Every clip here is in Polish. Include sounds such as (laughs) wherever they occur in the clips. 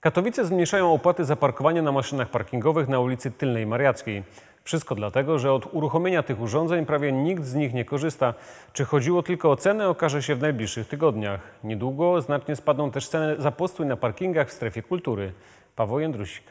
Katowice zmniejszają opłaty za parkowanie na maszynach parkingowych na ulicy Tylnej Mariackiej. Wszystko dlatego, że od uruchomienia tych urządzeń prawie nikt z nich nie korzysta. Czy chodziło tylko o cenę, okaże się w najbliższych tygodniach. Niedługo znacznie spadną też ceny za postój na parkingach w strefie kultury. Paweł Jędrusik.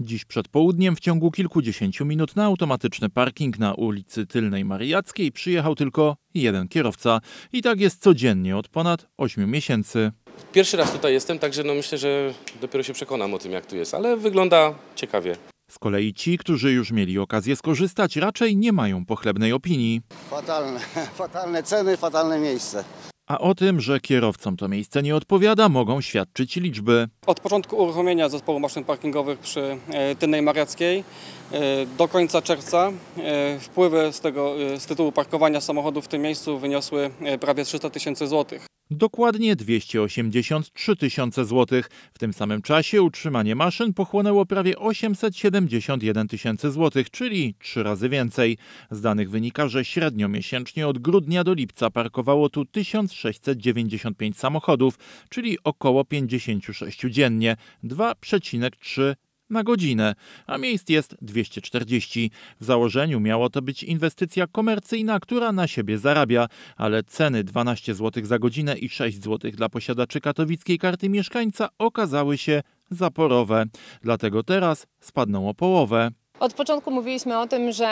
Dziś przed południem w ciągu kilkudziesięciu minut na automatyczny parking na ulicy Tylnej Mariackiej przyjechał tylko jeden kierowca. I tak jest codziennie od ponad 8 miesięcy. Pierwszy raz tutaj jestem, także no myślę, że dopiero się przekonam o tym, jak tu jest, ale wygląda ciekawie. Z kolei ci, którzy już mieli okazję skorzystać, raczej nie mają pochlebnej opinii. Fatalne, (laughs) fatalne ceny, fatalne miejsce. A o tym, że kierowcom to miejsce nie odpowiada, mogą świadczyć liczby. Od początku uruchomienia zespołu maszyn parkingowych przy e, tynnej Mariackiej e, do końca czerwca e, wpływy z, tego, z tytułu parkowania samochodów w tym miejscu wyniosły prawie 300 tysięcy złotych dokładnie 283 tysiące złotych. W tym samym czasie utrzymanie maszyn pochłonęło prawie 871 tysięcy złotych, czyli trzy razy więcej. Z danych wynika, że średnio miesięcznie od grudnia do lipca parkowało tu 1695 samochodów, czyli około 56 dziennie, 2,3 na godzinę, a miejsc jest 240. W założeniu miało to być inwestycja komercyjna, która na siebie zarabia, ale ceny 12 zł za godzinę i 6 zł dla posiadaczy katowickiej karty mieszkańca okazały się zaporowe. Dlatego teraz spadną o połowę. Od początku mówiliśmy o tym, że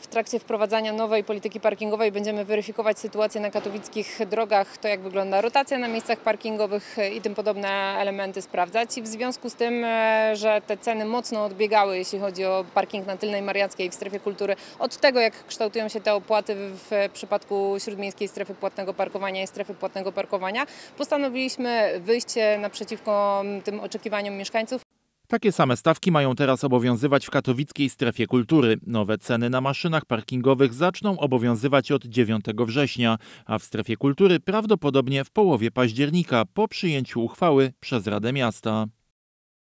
w trakcie wprowadzania nowej polityki parkingowej będziemy weryfikować sytuację na katowickich drogach, to jak wygląda rotacja na miejscach parkingowych i tym podobne elementy sprawdzać. I w związku z tym, e, że te ceny mocno odbiegały, jeśli chodzi o parking na Tylnej Mariackiej w strefie kultury, od tego jak kształtują się te opłaty w przypadku śródmiejskiej strefy płatnego parkowania i strefy płatnego parkowania, postanowiliśmy wyjść naprzeciwko tym oczekiwaniom mieszkańców. Takie same stawki mają teraz obowiązywać w katowickiej strefie kultury. Nowe ceny na maszynach parkingowych zaczną obowiązywać od 9 września, a w strefie kultury prawdopodobnie w połowie października po przyjęciu uchwały przez Radę Miasta.